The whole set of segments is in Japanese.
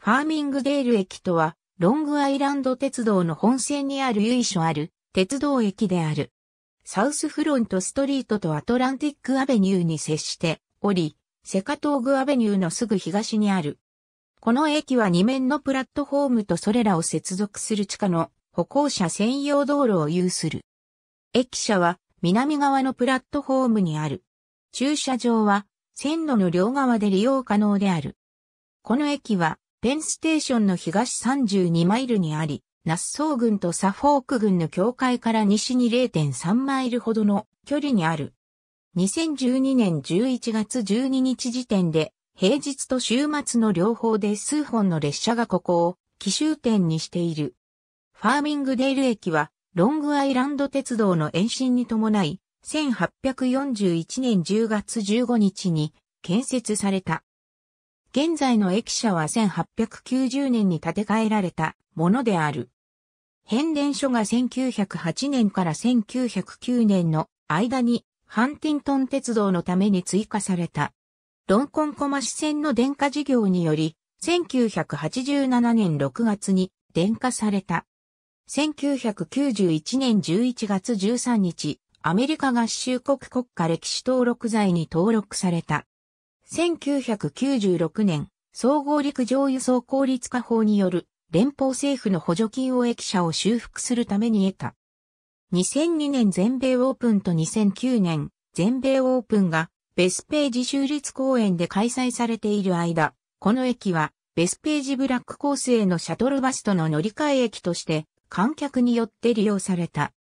ファーミングデール駅とは、ロングアイランド鉄道の本線にある由緒ある鉄道駅である。サウスフロントストリートとアトランティックアベニューに接しており、セカトーグアベニューのすぐ東にある。この駅は2面のプラットフォームとそれらを接続する地下の歩行者専用道路を有する。駅舎は南側のプラットフォームにある。駐車場は線路の両側で利用可能である。この駅はペンステーションの東32マイルにあり、ナッソー軍とサフォーク軍の境界から西に0.3マイルほどの距離にある。2012年11月12日時点で、平日と週末の両方で数本の列車がここを奇襲点にしている。ファーミングデール駅は、ロングアイランド鉄道の延伸に伴い、1841年10月15日に建設された。現在の駅舎は1890年に建て替えられたものである。変電所が1908年から1909年の間にハンティントン鉄道のために追加された。ロンコンコマ支線の電化事業により、1987年6月に電化された。1991年11月13日、アメリカ合衆国国家歴史登録罪に登録された。1996年、総合陸上輸送効率化法による連邦政府の補助金を駅舎を修復するために得た。2002年全米オープンと2009年全米オープンがベスページ州立公園で開催されている間、この駅はベスページブラックコースへのシャトルバスとの乗り換え駅として観客によって利用された。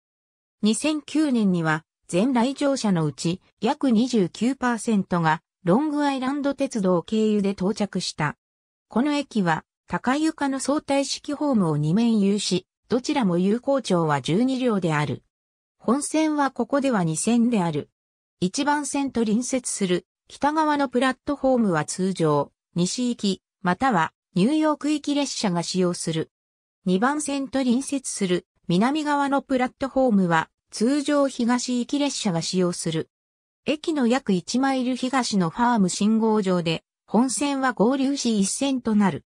2009年には全来場者のうち約29%がロングアイランド鉄道経由で到着した。この駅は高床の相対式ホームを2面有し、どちらも有効長は12両である。本線はここでは2線である。1番線と隣接する北側のプラットホームは通常、西行き、またはニューヨーク行き列車が使用する。2番線と隣接する南側のプラットホームは通常東行き列車が使用する。駅の約1マイル東のファーム信号場で、本線は合流し一線となる。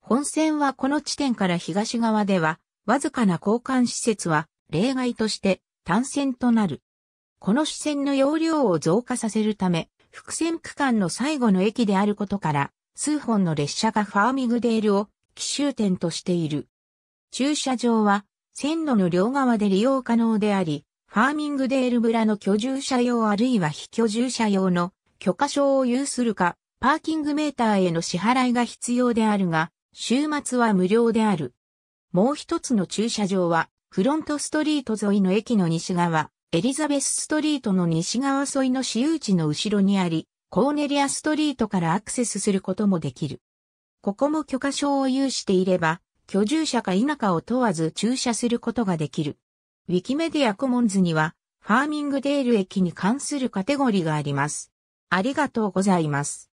本線はこの地点から東側では、わずかな交換施設は例外として単線となる。この支線の容量を増加させるため、複線区間の最後の駅であることから、数本の列車がファーミグデールを奇襲点としている。駐車場は線路の両側で利用可能であり、ファーミングデール村の居住者用あるいは非居住者用の許可証を有するか、パーキングメーターへの支払いが必要であるが、週末は無料である。もう一つの駐車場は、フロントストリート沿いの駅の西側、エリザベスストリートの西側沿いの私有地の後ろにあり、コーネリアストリートからアクセスすることもできる。ここも許可証を有していれば、居住者か否かを問わず駐車することができる。ウィキメディアコモンズには、ファーミングデール駅に関するカテゴリがあります。ありがとうございます。